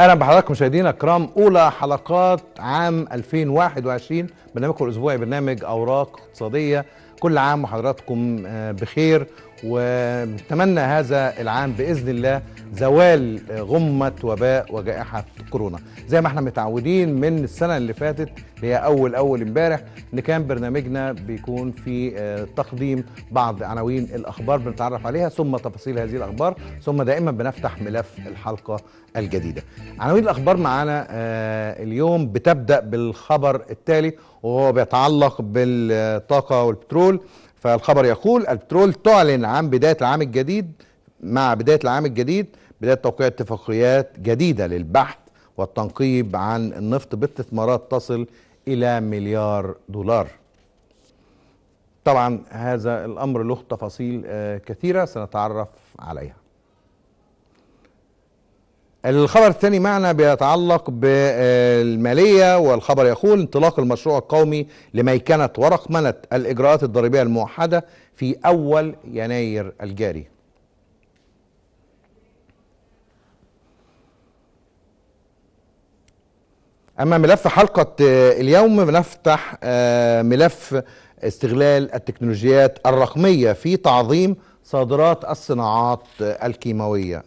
اهلا بحضراتكم مشاهدينا الكرام اولى حلقات عام 2021 برنامجكم الاسبوعي برنامج اوراق اقتصاديه كل عام وحضراتكم آه، بخير ونتمنى هذا العام باذن الله زوال غمه وباء وجائحه كورونا زي ما احنا متعودين من السنه اللي فاتت اللي هي اول اول امبارح ان كان برنامجنا بيكون في آه، تقديم بعض عناوين الاخبار بنتعرف عليها ثم تفاصيل هذه الاخبار ثم دائما بنفتح ملف الحلقه الجديده عناوين الاخبار معانا آه، اليوم بتبدا بالخبر التالي وهو بيتعلق بالطاقه والبترول فالخبر يقول البترول تعلن عن بداية العام الجديد مع بداية العام الجديد بداية توقيع اتفاقيات جديدة للبحث والتنقيب عن النفط باستثمارات تصل إلى مليار دولار طبعا هذا الأمر له تفاصيل آه، كثيرة سنتعرف عليها الخبر الثاني معنا بيتعلق بالمالية والخبر يقول انطلاق المشروع القومي لميكنة ورقمنة الإجراءات الضريبية الموحدة في أول يناير الجاري أما ملف حلقة اليوم بنفتح آه، ملف استغلال التكنولوجيات الرقمية في تعظيم صادرات الصناعات الكيماوية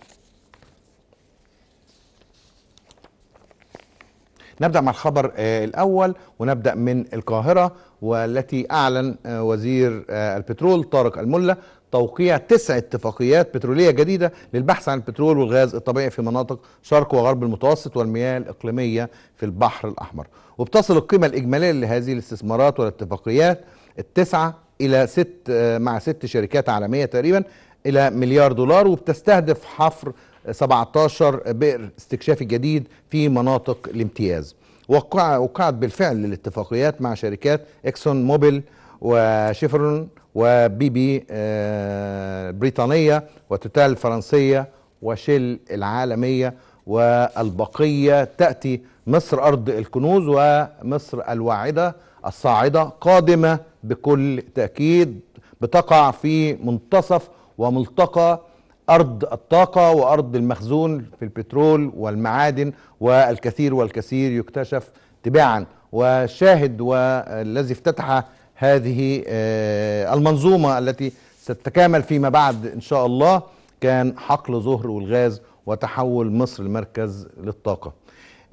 نبدأ مع الخبر آه، الأول ونبدأ من القاهرة والتي أعلن آه، وزير آه، البترول طارق الملا توقيع تسع اتفاقيات بترولية جديدة للبحث عن البترول والغاز الطبيعي في مناطق شرق وغرب المتوسط والمياه الإقليمية في البحر الأحمر وبتصل القيمة الإجمالية لهذه الاستثمارات والاتفاقيات التسعة إلى ست مع ست شركات عالمية تقريبا إلى مليار دولار وبتستهدف حفر 17 بئر استكشافي جديد في مناطق الامتياز وقعت بالفعل الاتفاقيات مع شركات اكسون موبيل وشيفرون وبي بي آه، بريطانية وتوتال الفرنسية وشيل العالمية والبقية تأتي مصر أرض الكنوز ومصر الواعدة الصاعدة قادمة بكل تأكيد بتقع في منتصف وملتقى أرض الطاقة وأرض المخزون في البترول والمعادن والكثير والكثير يكتشف تباعا وشاهد والذي افتتح هذه آه، المنظومة التي ستتكامل فيما بعد إن شاء الله كان حقل زهر والغاز وتحول مصر لمركز للطاقة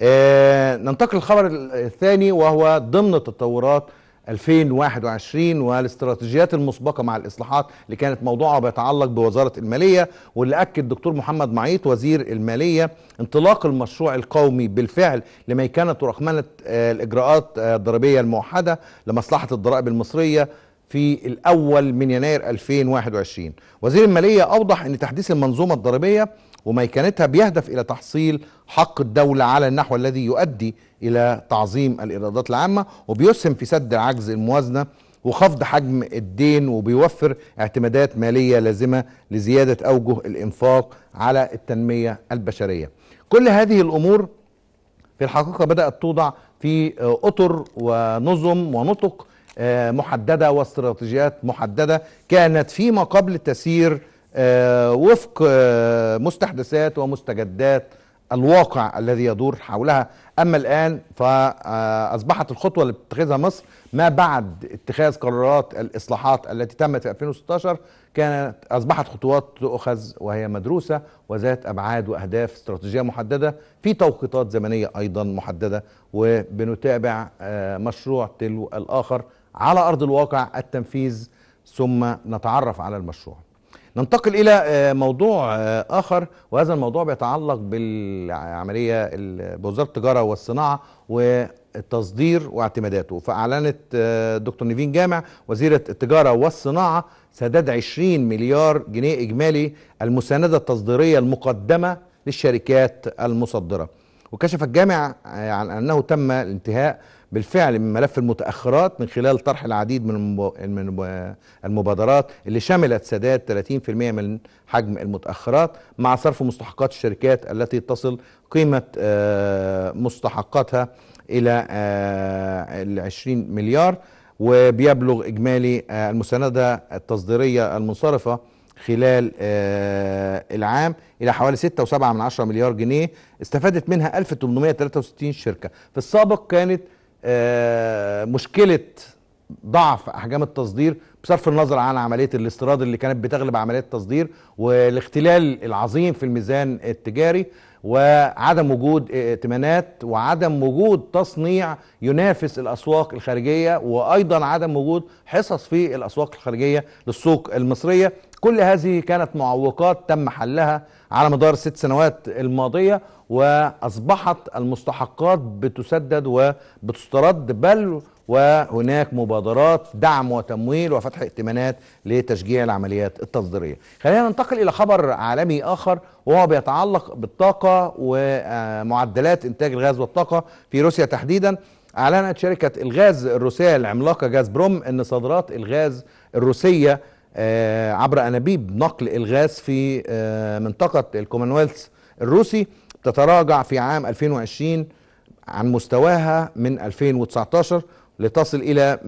آه، ننتقل للخبر الثاني وهو ضمن التطورات 2021 والاستراتيجيات المسبقه مع الاصلاحات اللي كانت موضوعها بيتعلق بوزاره الماليه واللي اكد دكتور محمد معيط وزير الماليه انطلاق المشروع القومي بالفعل لميكنه ورقمنه آه، الاجراءات آه، الضريبيه الموحده لمصلحه الضرائب المصريه في الاول من يناير 2021 وزير الماليه اوضح ان تحديث المنظومه الضريبيه وميكنتها بيهدف إلى تحصيل حق الدولة على النحو الذي يؤدي إلى تعظيم الإيرادات العامة وبيسهم في سد عجز الموازنة وخفض حجم الدين وبيوفر اعتمادات مالية لازمة لزيادة أوجه الإنفاق على التنمية البشرية كل هذه الأمور في الحقيقة بدأت توضع في آه، أطر ونظم ونطق آه، محددة واستراتيجيات محددة كانت فيما قبل تسير آه، وفق آه، مستحدثات ومستجدات الواقع الذي يدور حولها أما الآن فأصبحت الخطوة اللي بتتخذها مصر ما بعد اتخاذ قرارات الإصلاحات التي تمت في 2016 كانت أصبحت خطوات تؤخذ وهي مدروسة وذات أبعاد وأهداف استراتيجية محددة في توقيتات زمنية أيضا محددة وبنتابع آه، مشروع تلو الآخر على أرض الواقع التنفيذ ثم نتعرف على المشروع ننتقل الى آه، موضوع آه، اخر وهذا الموضوع بيتعلق بالعمليه بوزاره التجاره والصناعه والتصدير واعتماداته فاعلنت آه، دكتور نيفين جامع وزيره التجاره والصناعه سداد 20 مليار جنيه اجمالي المسانده التصديريه المقدمه للشركات المصدره وكشف الجامع عن انه تم الانتهاء بالفعل من ملف المتأخرات من خلال طرح العديد من المبادرات اللي شملت سداد 30% من حجم المتأخرات مع صرف مستحقات الشركات التي تصل قيمة آه، مستحقاتها إلى آه، ال 20 مليار وبيبلغ إجمالي آه، المساندة التصديرية المنصرفة خلال العام إلى حوالي 6.7 مليار جنيه استفادت منها 1863 شركة في السابق كانت آه، مشكله ضعف احجام التصدير بصرف النظر عن عمليه الاستيراد اللي كانت بتغلب عمليه التصدير والاختلال العظيم في الميزان التجاري وعدم وجود ائتمانات وعدم وجود تصنيع ينافس الاسواق الخارجيه وايضا عدم وجود حصص في الاسواق الخارجيه للسوق المصريه كل هذه كانت معوقات تم حلها على مدار الست سنوات الماضية وأصبحت المستحقات بتسدد وبتسترد بل وهناك مبادرات دعم وتمويل وفتح ائتمانات لتشجيع العمليات التصديرية خلينا ننتقل إلى خبر عالمي آخر وهو بيتعلق بالطاقة ومعدلات إنتاج الغاز والطاقة في روسيا تحديداً أعلنت شركة الغاز الروسية العملاقة بروم أن صادرات الغاز الروسية آه، عبر انابيب نقل الغاز في آه، منطقه الكومنولث الروسي تتراجع في عام 2020 عن مستواها من 2019 لتصل الى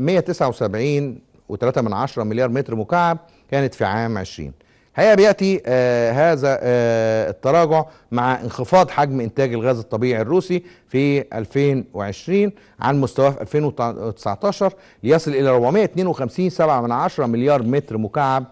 179.3 مليار متر مكعب كانت في عام 20 الحقيقه بياتي آه هذا آه التراجع مع انخفاض حجم انتاج الغاز الطبيعي الروسي في 2020 عن مستواه في 2019 ليصل الى 452 من مليار متر مكعب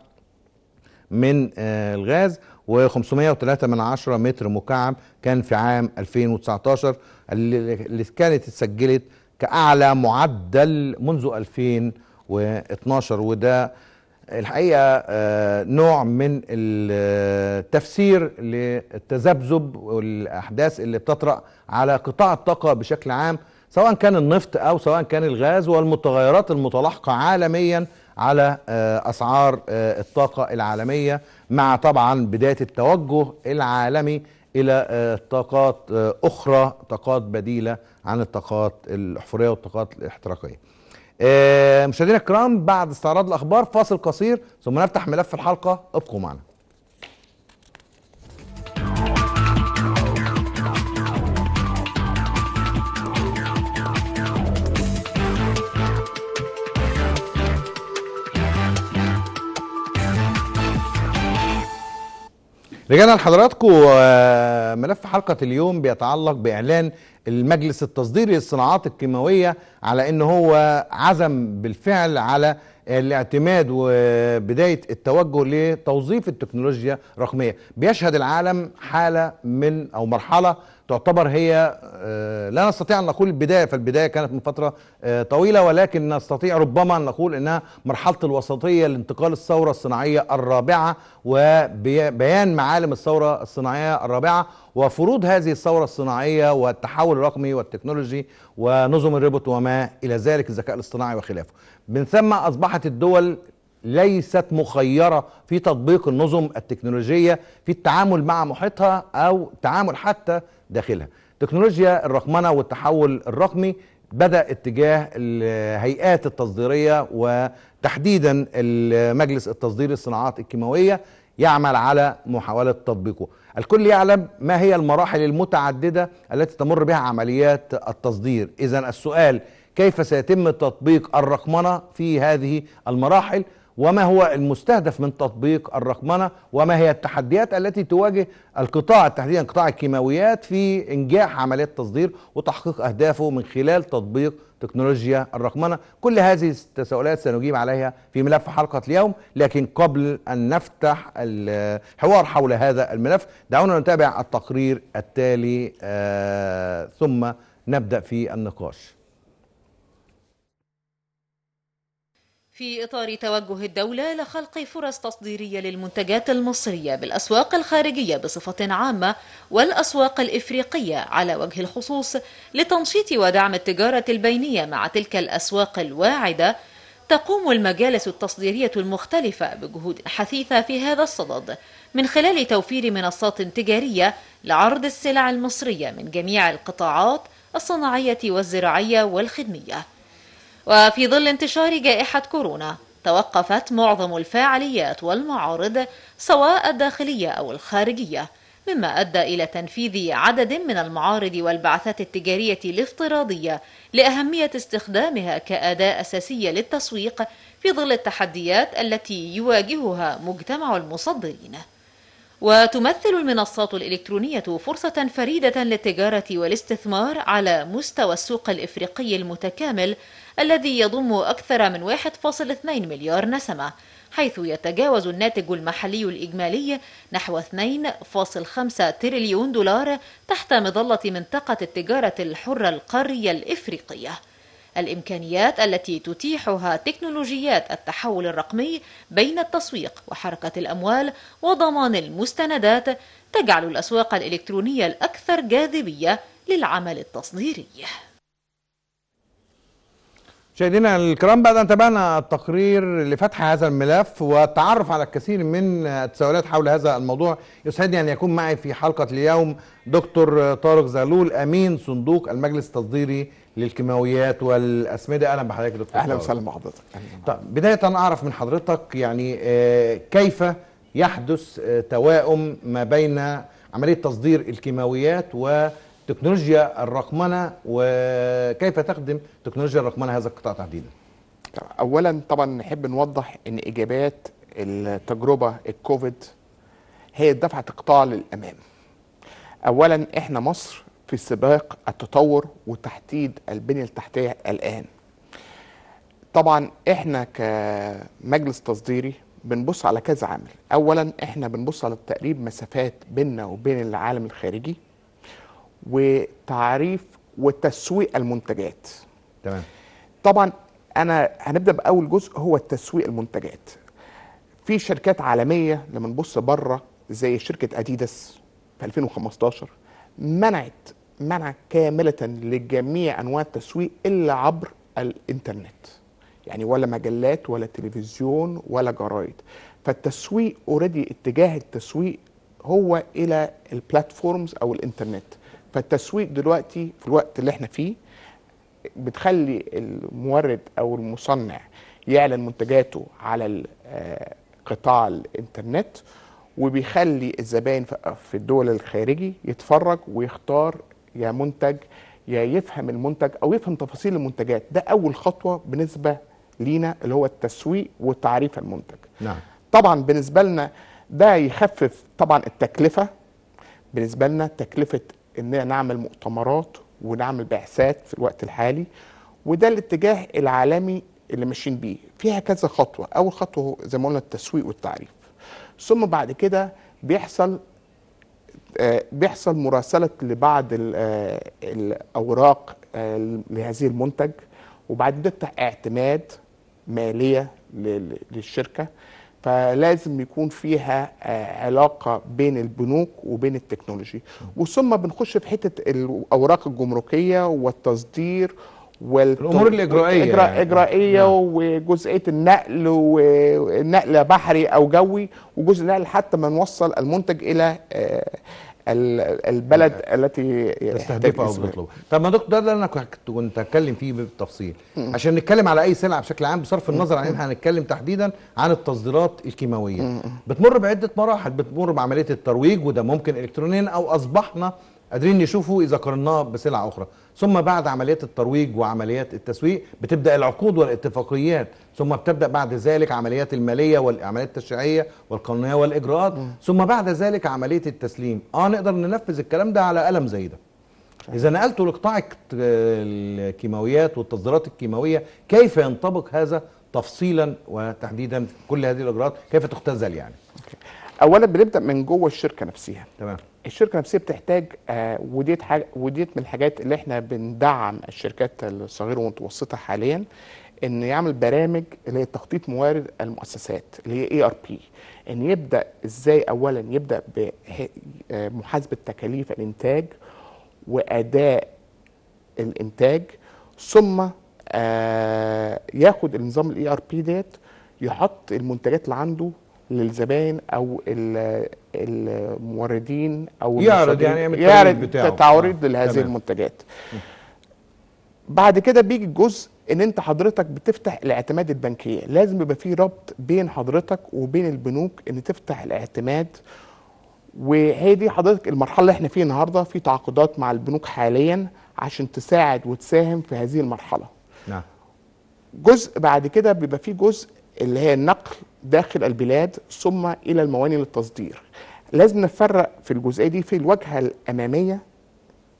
من آه الغاز و503 من عشرة متر مكعب كان في عام 2019 اللي كانت اتسجلت كاعلى معدل منذ 2012 وده الحقيقه آه، نوع من التفسير للتذبذب والاحداث اللي بتطرا على قطاع الطاقه بشكل عام سواء كان النفط او سواء كان الغاز والمتغيرات المتلاحقه عالميا على آه، اسعار آه، الطاقه العالميه مع طبعا بدايه التوجه العالمي الى طاقات اخرى طاقات بديله عن الطاقات الاحفوريه والطاقات الاحتراقيه آه، مشاهدينا الكرام بعد استعراض الاخبار فاصل قصير ثم نفتح ملف الحلقه ابقوا معنا رجعنا لحضراتكم ملف حلقة اليوم بيتعلق بإعلان المجلس التصديري للصناعات الكيماوية على ان هو عزم بالفعل على الاعتماد وبداية التوجه لتوظيف التكنولوجيا الرقمية بيشهد العالم حالة من او مرحلة تعتبر هي آه، لا نستطيع أن نقول البداية فالبداية كانت من فترة آه، طويلة ولكن نستطيع ربما أن نقول أنها مرحلة الوسطية لانتقال الثورة الصناعية الرابعة وبيان معالم الثورة الصناعية الرابعة وفروض هذه الثورة الصناعية والتحول الرقمي والتكنولوجي ونظم الربط وما إلى ذلك الذكاء الاصطناعي وخلافه من ثم أصبحت الدول ليست مخيرة في تطبيق النظم التكنولوجية في التعامل مع محيطها أو التعامل حتى داخلها تكنولوجيا الرقمنة والتحول الرقمي بدأ اتجاه الهيئات التصديرية وتحديدا مجلس التصدير الصناعات الكيماوية يعمل على محاولة تطبيقه الكل يعلم ما هي المراحل المتعددة التي تمر بها عمليات التصدير إذا السؤال كيف سيتم تطبيق الرقمنة في هذه المراحل وما هو المستهدف من تطبيق الرقمنه وما هي التحديات التي تواجه القطاع تحديدا قطاع الكيماويات في انجاح عمليه التصدير وتحقيق اهدافه من خلال تطبيق تكنولوجيا الرقمنه كل هذه التساؤلات سنجيب عليها في ملف حلقه اليوم لكن قبل ان نفتح الحوار حول هذا الملف دعونا نتابع التقرير التالي آه، ثم نبدا في النقاش في إطار توجه الدولة لخلق فرص تصديرية للمنتجات المصرية بالأسواق الخارجية بصفة عامة والأسواق الإفريقية على وجه الخصوص لتنشيط ودعم التجارة البينية مع تلك الأسواق الواعدة تقوم المجالس التصديرية المختلفة بجهود حثيثة في هذا الصدد من خلال توفير منصات تجارية لعرض السلع المصرية من جميع القطاعات الصناعية والزراعية والخدمية وفي ظل انتشار جائحة كورونا توقفت معظم الفعاليات والمعارض سواء الداخلية أو الخارجية مما أدى إلى تنفيذ عدد من المعارض والبعثات التجارية الافتراضية لأهمية استخدامها كأداة أساسية للتسويق في ظل التحديات التي يواجهها مجتمع المصدرين وتمثل المنصات الإلكترونية فرصة فريدة للتجارة والاستثمار على مستوى السوق الإفريقي المتكامل الذي يضم أكثر من 1.2 مليار نسمة حيث يتجاوز الناتج المحلي الإجمالي نحو 2.5 تريليون دولار تحت مظلة منطقة التجارة الحرة القارية الإفريقية الإمكانيات التي تتيحها تكنولوجيات التحول الرقمي بين التسويق وحركة الأموال وضمان المستندات تجعل الأسواق الإلكترونية الأكثر جاذبية للعمل التصديري مشاهدينا الكرام بعد ان تابعنا التقرير لفتح هذا الملف والتعرف على الكثير من التساؤلات حول هذا الموضوع يسعدني ان يكون معي في حلقه اليوم دكتور طارق زغلول امين صندوق المجلس التصديري للكيماويات والاسمده اهلا بحضرتك دكتور اهلا وسهلا بحضرتك طب بدايه اعرف من حضرتك يعني آه، كيف يحدث آه، توائم ما بين عمليه تصدير الكيماويات وتكنولوجيا الرقمنه وكيف تخدم تكنولوجيا الرقمنه هذا القطاع تحديدا اولا طبعا نحب نوضح ان اجابات التجربه الكوفيد هي دفعت القطاع للامام اولا احنا مصر في سباق التطور وتحديد البنية التحتية الآن طبعا احنا كمجلس تصديري بنبص على كذا عامل اولا احنا بنبص على تقريب مسافات بيننا وبين العالم الخارجي وتعريف وتسويق المنتجات تمام طبعا انا هنبدا باول جزء هو تسويق المنتجات في شركات عالميه لما نبص بره زي شركه اديداس في 2015 منعت منع كامله لجميع انواع التسويق الا عبر الانترنت يعني ولا مجلات ولا تلفزيون ولا جرايد فالتسويق اوريدي اتجاه التسويق هو الى البلاتفورمز او الانترنت فالتسويق دلوقتي في الوقت اللي احنا فيه بتخلي المورد او المصنع يعلن منتجاته على آه، قطاع الانترنت وبيخلي الزبائن في الدول الخارجي يتفرج ويختار يا منتج يا يفهم المنتج او يفهم تفاصيل المنتجات ده اول خطوه بالنسبه لينا اللي هو التسويق وتعريف المنتج نعم. طبعا بالنسبه لنا ده يخفف طبعا التكلفه بالنسبه لنا تكلفه ان نعمل مؤتمرات ونعمل بعثات في الوقت الحالي وده الاتجاه العالمي اللي ماشيين بيه فيها كذا خطوه اول خطوه زي ما قلنا التسويق والتعريف ثم بعد كده بيحصل آه، بيحصل مراسله لبعض آه، الاوراق آه، لهذه المنتج وبعد ده اعتماد ماليه للشركه فلازم يكون فيها علاقة بين البنوك وبين التكنولوجي وثم بنخش في حتة الأوراق الجمركية والتصدير والامور الاجرائيه إجراء... يعني. اجرائيه نعم. وجزئيه النقل والنقل بحري او جوي وجزء النقل حتى ما نوصل المنتج الى آه، البلد نعم. التي تستهدفها او تطلبها طب ما دكتور ده اللي انا كنت هتكلم فيه بالتفصيل عشان نتكلم على اي سلعه بشكل عام بصرف النظر عن احنا هنتكلم تحديدا عن التصديرات الكيماويه بتمر بعده مراحل بتمر بعمليه الترويج وده ممكن الكترونيا او اصبحنا قادرين يشوفوا اذا قارناه بسلع اخرى ثم بعد عمليات الترويج وعمليات التسويق بتبدا العقود والاتفاقيات ثم بتبدا بعد ذلك عمليات الماليه والعمليات التشريعيه والقانونيه والاجراءات م. ثم بعد ذلك عمليه التسليم اه نقدر ننفذ الكلام ده على قلم زي ده اذا نقلته لقطاع الكيماويات والتصديرات الكيماويه كيف ينطبق هذا تفصيلا وتحديدا كل هذه الاجراءات كيف تختزل يعني اولا بنبدا من جوه الشركه نفسها تمام الشركه نفسها بتحتاج آه، وديت حاجه وديت من الحاجات اللي احنا بندعم الشركات الصغيره والمتوسطه حاليا ان يعمل برامج اللي هي تخطيط موارد المؤسسات اللي هي اي ار بي ان يبدا ازاي اولا يبدا بمحاسبه آه، تكاليف الانتاج واداء الانتاج ثم آه، ياخد النظام الاي ار بي ديت يحط المنتجات اللي عنده للزباين او الموردين او يعرض يعني يعرض تعريض آه، لهذه المنتجات بعد كده بيجي الجزء ان انت حضرتك بتفتح الاعتماد البنكيه لازم يبقى في ربط بين حضرتك وبين البنوك ان تفتح الاعتماد وهي دي حضرتك المرحله اللي احنا فيها النهارده في تعاقدات مع البنوك حاليا عشان تساعد وتساهم في هذه المرحله نعم جزء بعد كده بيبقى فيه جزء اللي هي النقل داخل البلاد ثم الى المواني للتصدير لازم نفرق في الجزئيه دي في الواجهه الاماميه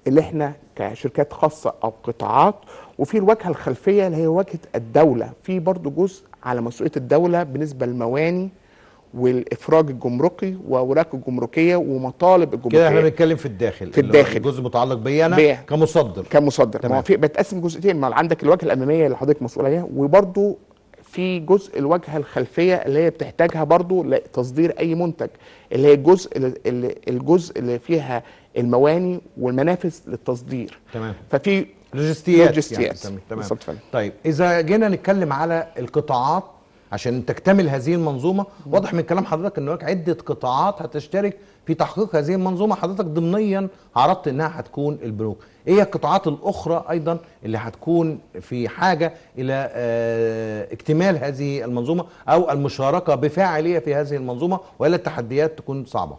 اللي احنا كشركات خاصه او قطاعات وفي الواجهه الخلفيه اللي هي واجهه الدوله في برضو جزء على مسؤوليه الدوله بالنسبه للمواني والافراج الجمركي واوراق الجمركيه ومطالب الجمركيه كده احنا بنتكلم في الداخل في الداخل الجزء متعلق بي انا كمصدر كمصدر تمام. ما في بتقسم جزئين ما عندك الواجهه الاماميه اللي حضرتك مسؤول عليها وبرده في جزء الواجهه الخلفيه اللي هي بتحتاجها برضو لتصدير اي منتج اللي هي الجزء اللي الجزء اللي فيها المواني والمنافذ للتصدير تمام ففي لوجستيات يعني، لوجستيات يعني. تمام طيب اذا جينا نتكلم على القطاعات عشان تكتمل هذه المنظومه مم. واضح من كلام حضرتك ان هناك عده قطاعات هتشترك في تحقيق هذه المنظومه حضرتك ضمنيا عرضت انها هتكون البنوك ايه القطاعات الاخرى ايضا اللي هتكون في حاجه الى آه، اكتمال هذه المنظومه او المشاركه بفاعليه في هذه المنظومه والا التحديات تكون صعبه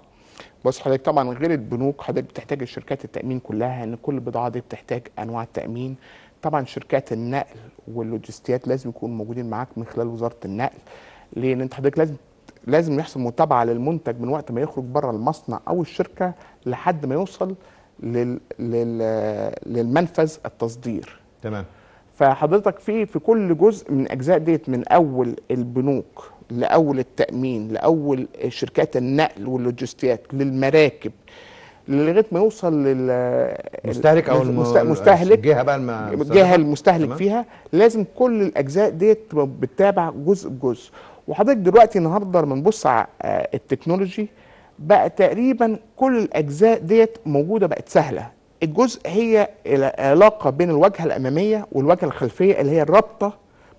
بص حضرتك طبعا غير البنوك حضرتك بتحتاج شركات التامين كلها ان كل البضاعه دي بتحتاج انواع التامين طبعا شركات النقل واللوجستيات لازم يكونوا موجودين معاك من خلال وزاره النقل لان انت حضرتك لازم لازم يحصل متابعه للمنتج من وقت ما يخرج بره المصنع او الشركه لحد ما يوصل للمنفذ التصدير تمام فحضرتك في في كل جزء من اجزاء ديت من اول البنوك لاول التامين لاول شركات النقل واللوجستيات للمراكب لغايه ما يوصل لل المستهلك او المستهلك الجهه بقى الجهه المستهلك فيها لازم كل الاجزاء ديت بتتابع جزء بجزء وحضرتك دلوقتي النهارده لما نبص على آه، التكنولوجي بقى تقريبا كل الاجزاء ديت موجوده بقت سهله الجزء هي العلاقه بين الواجهه الاماميه والواجهه الخلفيه اللي هي الرابطه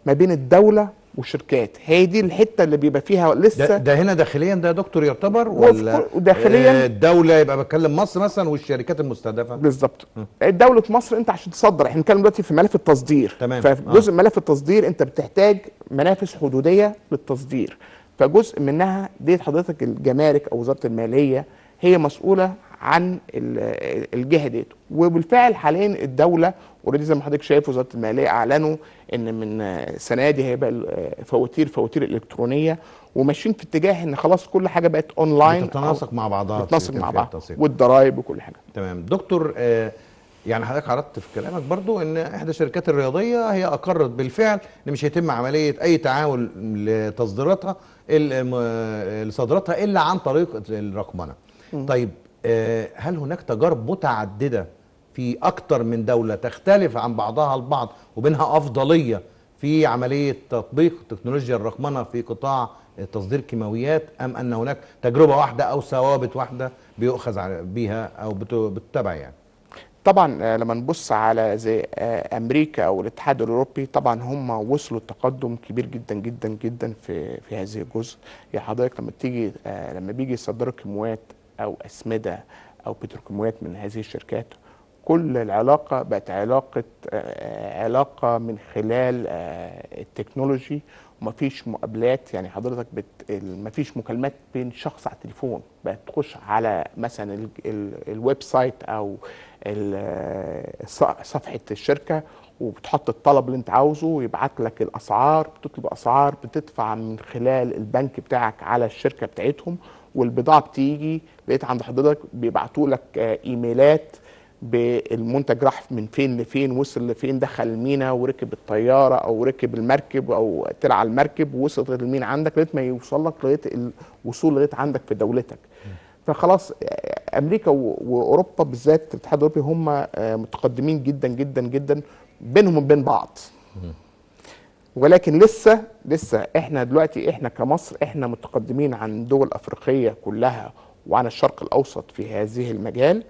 ما بين الدوله والشركات هي دي الحته اللي بيبقى فيها لسه ده, ده هنا داخليا ده يا دكتور يعتبر ولا داخليا الدوله آه، يبقى بتكلم مصر مثلا والشركات المستهدفه بالظبط دوله مصر انت عشان تصدر احنا بنتكلم دلوقتي في ملف التصدير تمام فجزء آه. ملف التصدير انت بتحتاج منافس حدوديه للتصدير فجزء منها ديت حضرتك الجمارك او وزاره الماليه هي مسؤوله عن الجهه ديت وبالفعل حاليا الدوله اوريدي زي ما حضرتك شايف وزاره الماليه اعلنوا ان من السنه دي هيبقى الفواتير فواتير الكترونيه وماشيين في اتجاه ان خلاص كل حاجه بقت اونلاين بتتناسق مع بعضها بتتناسق مع بعض والضرايب وكل حاجه تمام دكتور آه يعني حضرتك عرضت في كلامك برضو ان احدى الشركات الرياضيه هي اقرت بالفعل ان مش هيتم عمليه اي تعامل لتصديراتها لصادراتها الا عن طريق الرقمنه. طيب آه، هل هناك تجارب متعدده في اكثر من دوله تختلف عن بعضها البعض وبينها افضليه في عمليه تطبيق تكنولوجيا الرقمنه في قطاع تصدير كيماويات ام ان هناك تجربه واحده او ثوابت واحده بيؤخذ بها او بتتبع يعني؟ طبعا آه، لما نبص على زي آه، امريكا او الاتحاد الاوروبي طبعا هم وصلوا تقدم كبير جدا جدا جدا في في هذه الجزء يا حضرتك لما تيجي آه، لما بيجي يصدروا كيماويات او اسمده او بتروكيماويات من هذه الشركات كل العلاقه بقت علاقه علاقه من خلال التكنولوجي ومفيش مقابلات يعني حضرتك بت... مفيش مكالمات بين شخص على التليفون بتخش على مثلا ال... ال... الويب سايت او ال... صفحه الشركه وبتحط الطلب اللي انت عاوزه ويبعت لك الاسعار بتطلب اسعار بتدفع من خلال البنك بتاعك على الشركه بتاعتهم والبضاعه بتيجي لقيت عند حضرتك بيبعتوا لك آه، ايميلات بالمنتج راح من فين لفين وصل لفين دخل المينا وركب الطياره او ركب المركب او طلع المركب ووصل للمينا عندك لغايه ما يوصل لك لغايه الوصول لغايه عندك في دولتك فخلاص امريكا واوروبا بالذات الاتحاد الاوروبي هم آه، متقدمين جدا جدا جدا بينهم وبين بعض ولكن لسه لسه احنا دلوقتي احنا كمصر احنا متقدمين عن دول افريقيه كلها وعن الشرق الاوسط في هذه المجال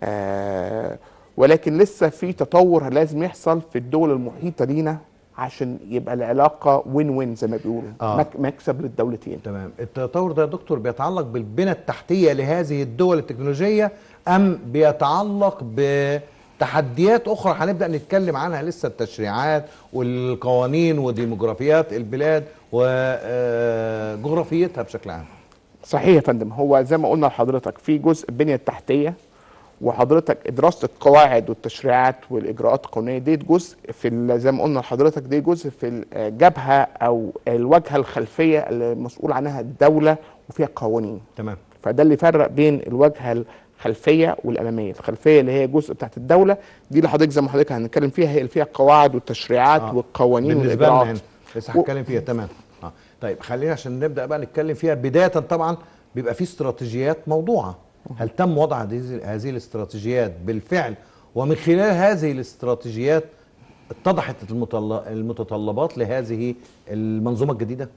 آه، ولكن لسه في تطور لازم يحصل في الدول المحيطه لينا عشان يبقى العلاقه وين وين زي ما بيقولوا آه. مكسب للدولتين تمام التطور ده يا دكتور بيتعلق بالبنى التحتيه لهذه الدول التكنولوجيه ام بيتعلق ب تحديات اخرى هنبدا نتكلم عنها لسه التشريعات والقوانين وديموغرافيات البلاد وجغرافيتها آه، بشكل عام صحيح يا فندم هو زي ما قلنا لحضرتك في جزء بنيه تحتيه وحضرتك دراسه القواعد والتشريعات والاجراءات القانونيه دي جزء في زي ما قلنا لحضرتك دي جزء في الجبهه آه، او الواجهه الخلفيه اللي عنها الدوله وفيها قوانين تمام فده اللي يفرق بين الواجهه الخلفيه والاماميه الخلفيه اللي هي جزء بتاعت الدوله دي اللي حضرتك زي ما حضرتك هنتكلم فيها هي اللي فيها القواعد والتشريعات آه. والقوانين بالنسبه لنا هنا لسه هنتكلم فيها تمام آه. طيب خلينا عشان نبدا بقى نتكلم فيها بدايه طبعا بيبقى في استراتيجيات موضوعه هل تم وضع هذه الاستراتيجيات بالفعل ومن خلال هذه الاستراتيجيات اتضحت المتطلبات لهذه المنظومه الجديده؟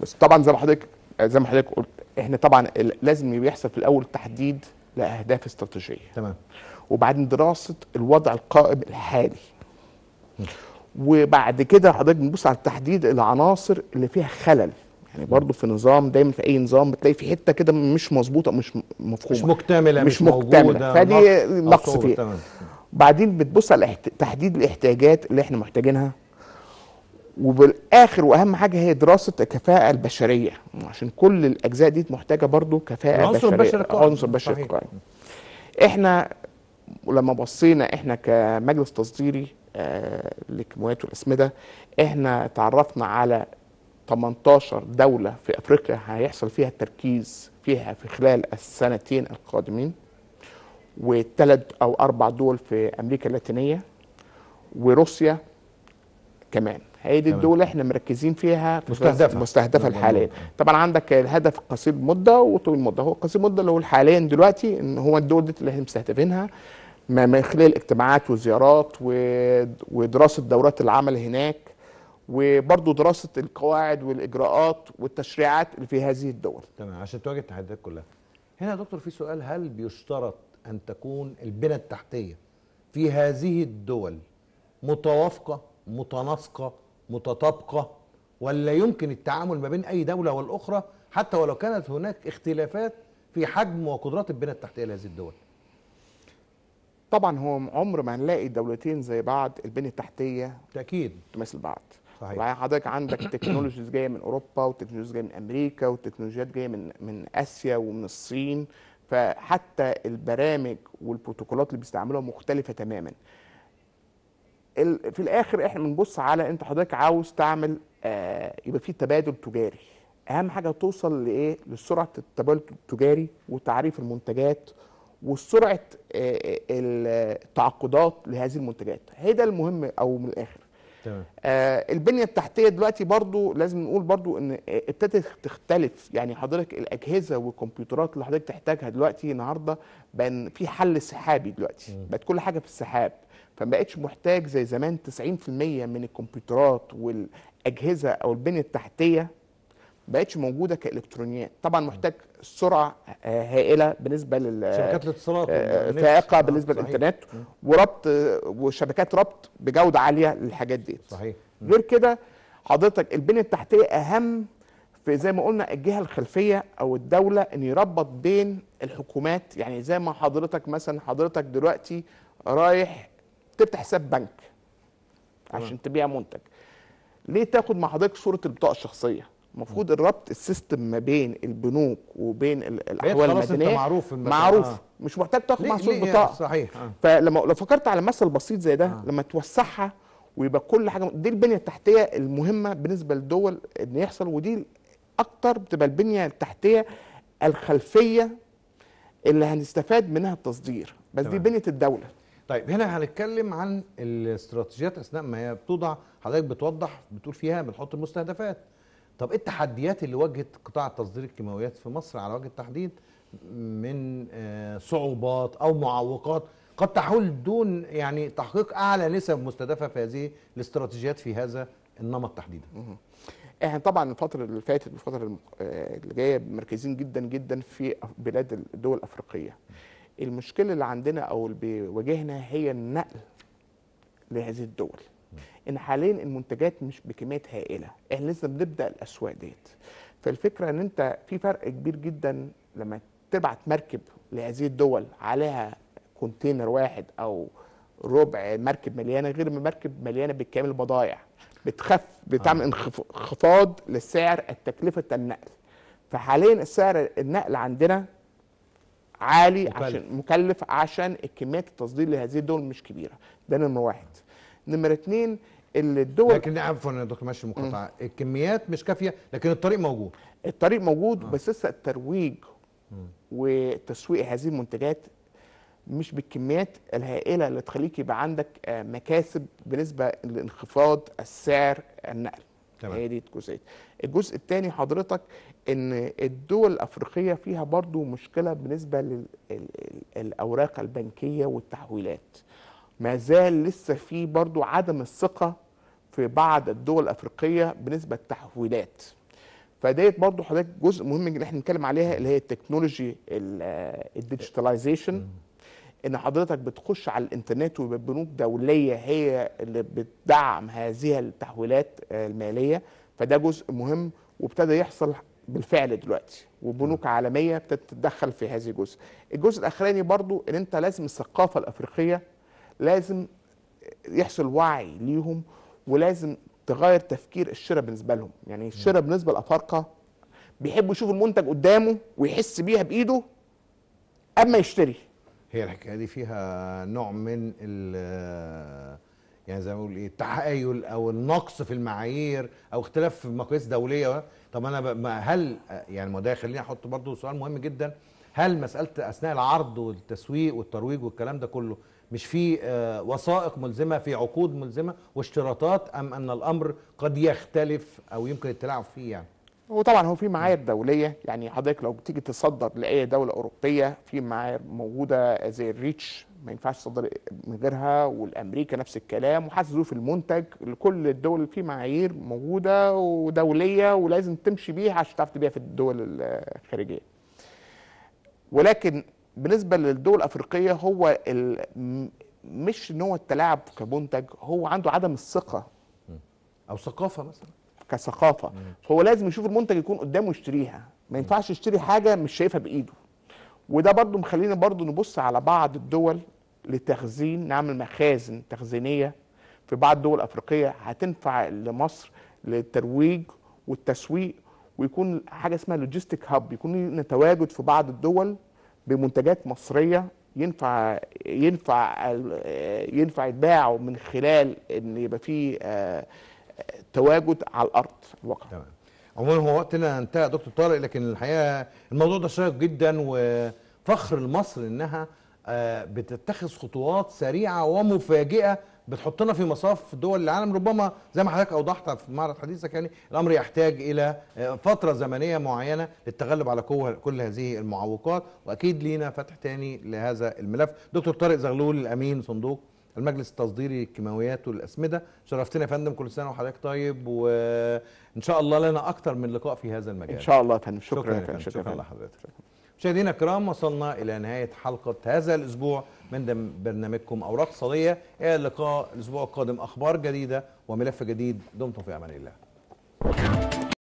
بس طبعا زي ما حضرتك زي ما حضرتك قلت احنا طبعا لازم يحصل في الاول تحديد لاهداف استراتيجيه تمام وبعدين دراسه الوضع القائم الحالي وبعد كده حضرتك بنبص على تحديد العناصر اللي فيها خلل يعني برضه في نظام دايما في اي نظام بتلاقي في حته كده مش مظبوطه مش مفهومه مش مكتمله مش, مش مكتمله فدي نقص فيها بعدين بتبص على تحديد الاحتياجات اللي احنا محتاجينها وبالاخر واهم حاجه هي دراسه الكفاءه البشريه عشان كل الاجزاء دي محتاجه برضو كفاءه عنصر بشري عنصر بشري قائم احنا لما بصينا احنا كمجلس تصديري آه للكيماويات والاسمده احنا تعرفنا على 18 دولة في أفريقيا هيحصل فيها التركيز فيها في خلال السنتين القادمين وثلاث أو أربع دول في أمريكا اللاتينية وروسيا كمان هي دي الدول احنا مركزين فيها في مستهدفه مستهدفه حاليا طبعا عندك الهدف قصير مده وطويل مده هو قصير مده اللي هو حاليا دلوقتي ان هو الدول دي اللي احنا مستهدفينها من خلال اجتماعات وزيارات ودراسه دورات العمل هناك وبرضه دراسه القواعد والاجراءات والتشريعات اللي في هذه الدول. تمام عشان تواجه التحديات كلها. هنا يا دكتور في سؤال هل بيشترط ان تكون البنى التحتيه في هذه الدول متوافقه متناسقه متطابقه ولا يمكن التعامل ما بين اي دوله والاخرى حتى ولو كانت هناك اختلافات في حجم وقدرات البنى التحتيه لهذه الدول؟ طبعا هو عمر ما هنلاقي دولتين زي بعض البنيه التحتيه تاكيد تمثل بعض صحيح وبعدين حضرتك عندك تكنولوجيز جايه من اوروبا وتكنولوجيز جايه من امريكا وتكنولوجيات جايه من من اسيا ومن الصين فحتى البرامج والبروتوكولات اللي بيستعملوها مختلفه تماما في الاخر احنا بنبص على انت حضرتك عاوز تعمل آه يبقى في تبادل تجاري اهم حاجه توصل لايه لسرعه التبادل التجاري وتعريف المنتجات وسرعه آه، آه، التعاقدات لهذه المنتجات هي ده المهم او من الاخر آه البنيه التحتيه دلوقتي برضو لازم نقول برضو ان ابتدت تختلف يعني حضرتك الاجهزه والكمبيوترات اللي حضرتك تحتاجها دلوقتي النهارده بان في حل سحابي دلوقتي بقت كل حاجه في السحاب فما بقتش محتاج زي زمان 90% من الكمبيوترات والاجهزه او البنيه التحتيه بقتش موجوده كالكترونيات طبعا محتاج سرعه هائله بالنسبه لل شبكات الاتصالات آه، فائقه بالنسبه صحيح. للانترنت وربط وشبكات ربط بجوده عاليه للحاجات دي صحيح غير كده حضرتك البنيه التحتيه اهم في زي ما قلنا الجهه الخلفيه او الدوله ان يربط بين الحكومات يعني زي ما حضرتك مثلا حضرتك دلوقتي رايح تفتح حساب بنك عشان تبيع منتج ليه تاخد مع حضرتك صوره البطاقه الشخصيه المفروض الربط السيستم ما بين البنوك وبين الاحوال المدنيه معروف معروف آه. مش محتاج تاخد مع صوت يعني؟ بطاقه صحيح آه. فلما لو فكرت على مثل بسيط زي ده آه. لما توسعها ويبقى كل حاجه دي البنيه التحتيه المهمه بالنسبه للدول ان يحصل ودي اكتر بتبقى البنيه التحتيه الخلفيه اللي هنستفاد منها التصدير بس طبعا. دي بنيه الدوله طيب هنا هنتكلم عن الاستراتيجيات اثناء ما هي بتوضع حضرتك بتوضح بتقول فيها بنحط المستهدفات طب ايه التحديات اللي واجهت قطاع تصدير الكيماويات في مصر على وجه التحديد من آه، صعوبات او معوقات قد تحول دون يعني تحقيق اعلى نسب مستهدفه في هذه الاستراتيجيات في هذا النمط تحديدا. احنا طبعا الفتره اللي فاتت والفتره آه، اللي جايه مركزين جدا جدا في بلاد الدول الافريقيه. المشكله اللي عندنا او اللي بيواجهنا هي النقل لهذه الدول. ان حاليا المنتجات مش بكميات هائله احنا لسه بنبدا الاسواق ديت فالفكره ان انت في فرق كبير جدا لما تبعت مركب لهذه الدول عليها كونتينر واحد او ربع مركب مليانه غير ما مركب مليانه بالكامل بضائع بتخف بتعمل آه. انخفاض للسعر التكلفه النقل فحاليا السعر النقل عندنا عالي مكلف. عشان مكلف عشان الكميات التصدير لهذه الدول مش كبيره ده نمره واحد نمره اتنين اللي الدول لكن عفوا يا دكتور ماشي مقاطعه الكميات مش كافيه لكن الطريق موجود الطريق موجود آه. بس لسه الترويج وتسويق هذه المنتجات مش بالكميات الهائله اللي تخليك يبقى عندك آه، مكاسب بالنسبه لانخفاض السعر النقل تمام هي دي الجزئيه الجزء الثاني حضرتك ان الدول الافريقيه فيها برضو مشكله بالنسبه للاوراق البنكيه والتحويلات ما زال لسه في برضو عدم الثقة في بعض الدول الأفريقية بنسبة تحويلات فديت برضو حضرتك جزء مهم اللي احنا نتكلم عليها اللي هي التكنولوجي آه، الديجيتاليزيشن ان حضرتك بتخش على الانترنت وبنوك دوليه هي اللي بتدعم هذه التحويلات آه، الماليه فده جزء مهم وابتدى يحصل بالفعل دلوقتي وبنوك عالميه بتتدخل في هذا الجزء الجزء الاخراني برضو ان انت لازم الثقافه الافريقيه لازم يحصل وعي ليهم ولازم تغير تفكير الشراء بالنسبه لهم يعني الشراء بالنسبه للافارقه بيحبوا يشوفوا المنتج قدامه ويحس بيها بايده اما يشتري هي الحكايه دي فيها نوع من ال يعني زي ما بقول ايه التحايل او النقص في المعايير او اختلاف في مقاييس دوليه طب انا هل يعني ما ده يخليني احط برضه سؤال مهم جدا هل مساله اثناء العرض والتسويق والترويج والكلام ده كله مش في آه، وثائق ملزمه في عقود ملزمه واشتراطات ام ان الامر قد يختلف او يمكن التلاعب فيه يعني وطبعا هو في معايير دوليه يعني حضرتك لو بتيجي تصدر لاي دوله اوروبيه في معايير موجوده زي الريتش ما ينفعش تصدر من غيرها والامريكا نفس الكلام وحتى ظروف المنتج لكل الدول في معايير موجوده ودوليه ولازم تمشي بيها عشان تعرف تبيع في الدول الخارجيه ولكن بالنسبه للدول الافريقيه هو مش ان هو التلاعب كمنتج هو عنده عدم الثقه او ثقافه مثلا كثقافه فهو لازم يشوف المنتج يكون قدامه يشتريها ما ينفعش يشتري حاجه مش شايفها بايده وده برضو مخلينا برضو نبص على بعض الدول لتخزين نعمل مخازن تخزينيه في بعض الدول الافريقيه هتنفع لمصر للترويج والتسويق ويكون حاجه اسمها لوجيستيك هاب يكون لنا تواجد في بعض الدول بمنتجات مصريه ينفع ينفع ينفع يتباعوا من خلال ان يبقى في آه، تواجد على الارض الواقع تمام عموما هو وقتنا انتهى يا دكتور طارق لكن الحقيقه الموضوع ده شيق جدا وفخر لمصر انها آه، بتتخذ خطوات سريعه ومفاجئه بتحطنا في مصاف دول العالم ربما زي ما حضرتك اوضحت في معرض حديثك يعني الامر يحتاج الى آه، فتره زمنيه معينه للتغلب على قوه كل هذه المعوقات واكيد لينا فتح تاني لهذا الملف دكتور طارق زغلول الامين صندوق المجلس التصديري للكيماويات والاسمده شرفتنا يا فندم كل سنه وحضرتك طيب وان شاء الله لنا اكثر من لقاء في هذا المجال ان شاء الله يا فندم شكرا شكرا, شكرا, شكرا لحضرتك مشاهدينا الكرام وصلنا الى نهايه حلقه هذا الاسبوع من برنامجكم اوراق اقتصاديه الى اللقاء الاسبوع القادم اخبار جديده وملف جديد دمتم في امان الله